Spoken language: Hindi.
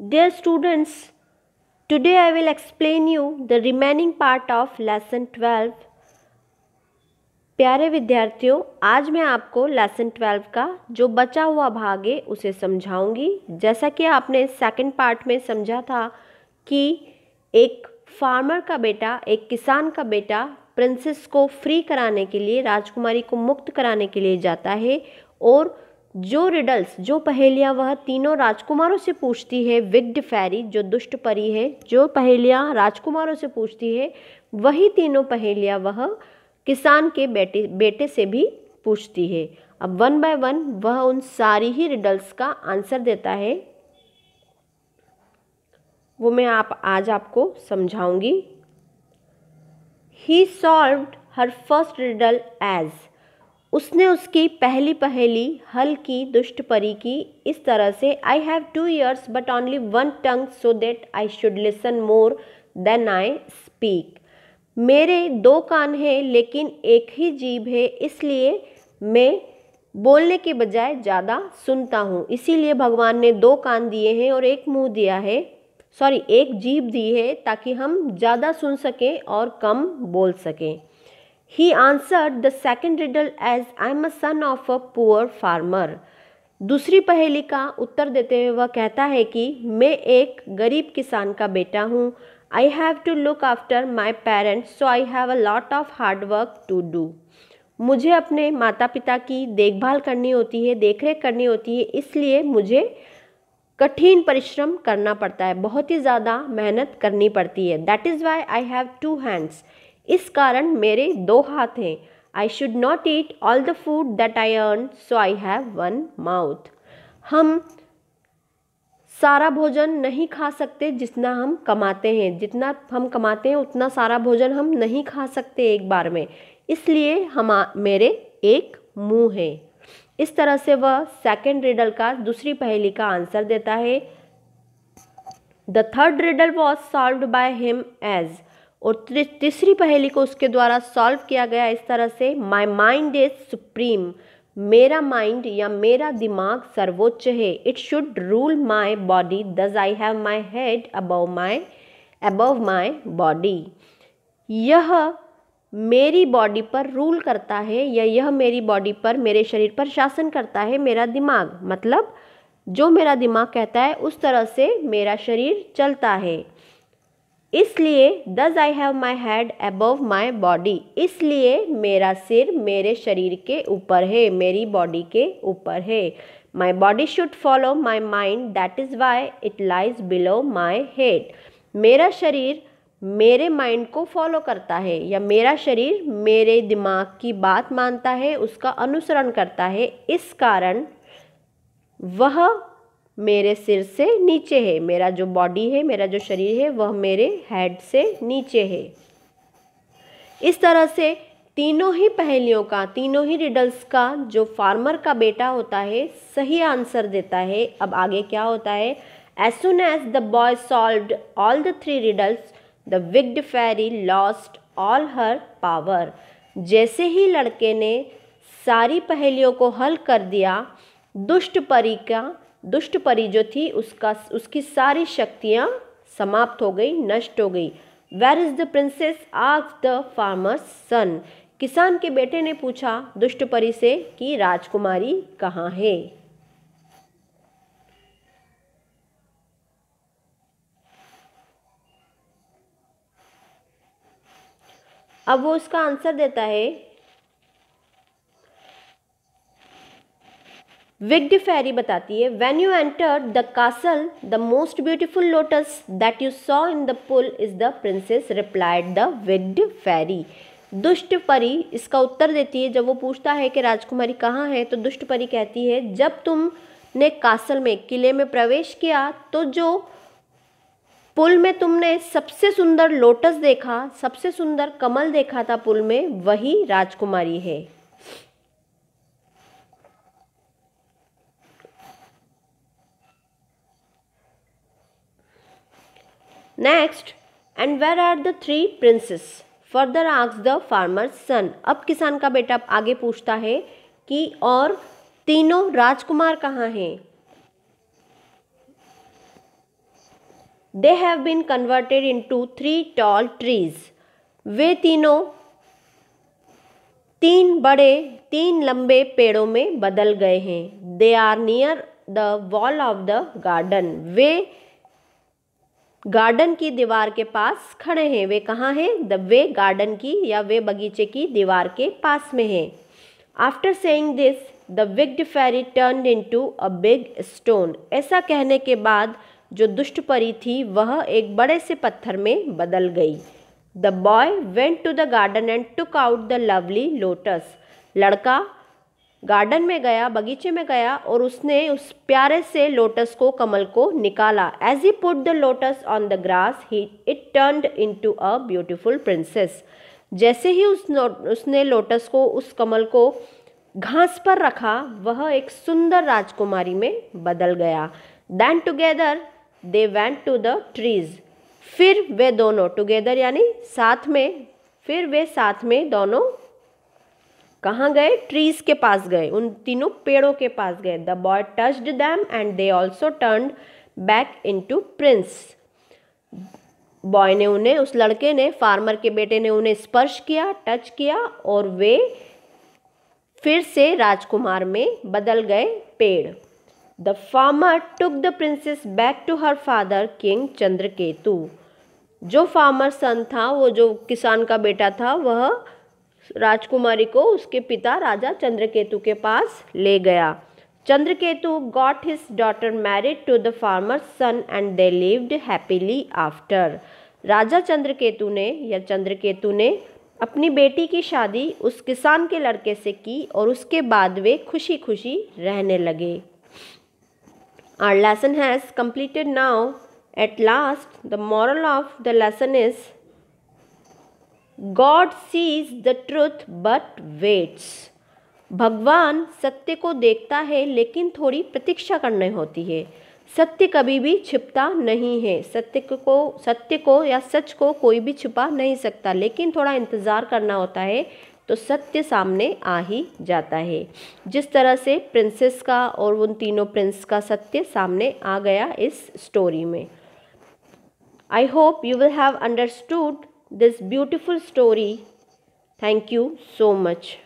Dear students, today I will explain you the remaining part of lesson 12. प्यारे विद्यार्थियों आज मैं आपको लेसन 12 का जो बचा हुआ भाग है उसे समझाऊंगी जैसा कि आपने सेकेंड पार्ट में समझा था कि एक फार्मर का बेटा एक किसान का बेटा प्रिंसेस को फ्री कराने के लिए राजकुमारी को मुक्त कराने के लिए जाता है और जो रिडल्स जो पहेलियाँ वह तीनों राजकुमारों से पूछती है विग्ड फैरी जो दुष्ट परी है जो पहेलियाँ राजकुमारों से पूछती है वही तीनों पहेलियाँ वह किसान के बेटे बेटे से भी पूछती है अब वन बाय वन वह उन सारी ही रिडल्स का आंसर देता है वो मैं आप आज आपको समझाऊंगी he solve her first riddle as उसने उसकी पहली पहेली हल की दुष्ट परी की इस तरह से I have two ears but only one tongue so that I should listen more than I speak मेरे दो कान हैं लेकिन एक ही जीभ है इसलिए मैं बोलने के बजाय ज़्यादा सुनता हूँ इसीलिए भगवान ने दो कान दिए हैं और एक मुंह दिया है सॉरी एक जीभ दी है ताकि हम ज़्यादा सुन सकें और कम बोल सकें he answer the second riddle as I am a son of a poor farmer दूसरी पहेली का उत्तर देते हुए वह कहता है कि मैं एक गरीब किसान का बेटा हूँ I have to look after my parents so I have a lot of hard work to do मुझे अपने माता पिता की देखभाल करनी होती है देखरेख करनी होती है इसलिए मुझे कठिन परिश्रम करना पड़ता है बहुत ही ज़्यादा मेहनत करनी पड़ती है that is why I have two hands इस कारण मेरे दो हाथ हैं I should not eat all the food that I earn so I have one mouth हम सारा भोजन नहीं खा सकते जितना हम कमाते हैं जितना हम कमाते हैं उतना सारा भोजन हम नहीं खा सकते एक बार में इसलिए हम मेरे एक मुंह है इस तरह से वह सेकंड रिडल का दूसरी पहेली का आंसर देता है the third riddle was solve by him as और तीसरी पहेली को उसके द्वारा सॉल्व किया गया इस तरह से माई माइंड इज सुप्रीम मेरा माइंड या मेरा दिमाग सर्वोच्च है it should rule my body thus I have my head above my above my body यह मेरी बॉडी पर रूल करता है या यह मेरी बॉडी पर मेरे शरीर पर शासन करता है मेरा दिमाग मतलब जो मेरा दिमाग कहता है उस तरह से मेरा शरीर चलता है इसलिए thus I have my head above my body इसलिए मेरा सिर मेरे शरीर के ऊपर है मेरी बॉडी के ऊपर है my body should follow my mind that is why it lies below my head मेरा शरीर मेरे माइंड को फॉलो करता है या मेरा शरीर मेरे दिमाग की बात मानता है उसका अनुसरण करता है इस कारण वह मेरे सिर से नीचे है मेरा जो बॉडी है मेरा जो शरीर है वह मेरे हेड से नीचे है इस तरह से तीनों ही पहेलियों का तीनों ही रिडल्स का जो फार्मर का बेटा होता है सही आंसर देता है अब आगे क्या होता है as soon as the boy solve all the three riddles the wicked fairy lost all her power जैसे ही लड़के ने सारी पहेलियों को हल कर दिया दुष्ट परी का दुष्ट परी जो थी उसका उसकी सारी शक्तियाँ समाप्त हो गई नष्ट हो गई वेर इज़ द प्रिंसेस आज द फार्मर्स सन किसान के बेटे ने पूछा दुष्ट परी से कि राजकुमारी कहाँ है अब वो उसका आंसर देता है विग्ड फेरी बताती है when you enter the castle the most beautiful lotus that you saw in the pool is the princess replied the wicked fairy दुष्ट परी इसका उत्तर देती है जब वो पूछता है कि राजकुमारी कहाँ है तो दुष्ट परी कहती है जब तुम ने कासल में किले में प्रवेश किया तो जो पुल में तुमने सबसे सुंदर लोटस देखा सबसे सुंदर कमल देखा था पुल में वही राजकुमारी है next and where are the three princes further asks the farmer son अब किसान का बेटा आगे पूछता है कि और तीनों राजकुमार कहाँ हैं they have been converted into three tall trees वे तीनों तीन बड़े तीन लंबे पेड़ों में बदल गए हैं they are near the wall of the garden वे गार्डन की दीवार के पास खड़े हैं वे कहाँ हैं द वे गार्डन की या वे बगीचे की दीवार के पास में हैं after saying this the wicked fairy turn into a big stone ऐसा कहने के बाद जो दुष्ट परी थी वह एक बड़े से पत्थर में बदल गई the boy went to the garden and took out the lovely lotus लड़का गार्डन में गया बगीचे में गया और उसने उस प्यारे से लोटस को कमल को निकाला as he put the lotus on the grass he it turned to a beautiful princess जैसे ही उस उसने लोटस को उस कमल को घास पर रखा वह एक सुंदर राजकुमारी में बदल गया then together they went to the trees फिर वे दोनों टुगेदर यानी साथ में फिर वे साथ में दोनों कहाँ गए ट्रीज के पास गए उन तीनों पेड़ों के पास गए the boy touched them and they also turn back into prince boy ने उन्हें उस लड़के ने फार्मर के बेटे ने उन्हें स्पर्श किया टच किया और वे फिर से राजकुमार में बदल गए पेड़ the farmer took the princess back to her father king Chandraketu जो फार्मर सन था वो जो किसान का बेटा था वह राजकुमारी को उसके पिता राजा चंद्रकेतु के पास ले गया Chandraketu got his daughter married to the farmer son and they lived happily after राजा चंद्रकेतु ने या चंद्रकेतु ने अपनी बेटी की शादी उस किसान के लड़के से की और उसके बाद वे खुशी खुशी रहने लगे our lesson has completed now at last the moral of the lesson is God sees the truth but waits भगवान सत्य को देखता है लेकिन थोड़ी प्रतीक्षा करनी होती है सत्य कभी भी छिपता नहीं है सत्य को सत्य को या सच को कोई भी छिपा नहीं सकता लेकिन थोड़ा इंतज़ार करना होता है तो सत्य सामने आ ही जाता है जिस तरह से प्रिंसेस का और उन तीनों प्रिंस का सत्य सामने आ गया इस स्टोरी में I hope you will have understood this beautiful story. Thank you so much.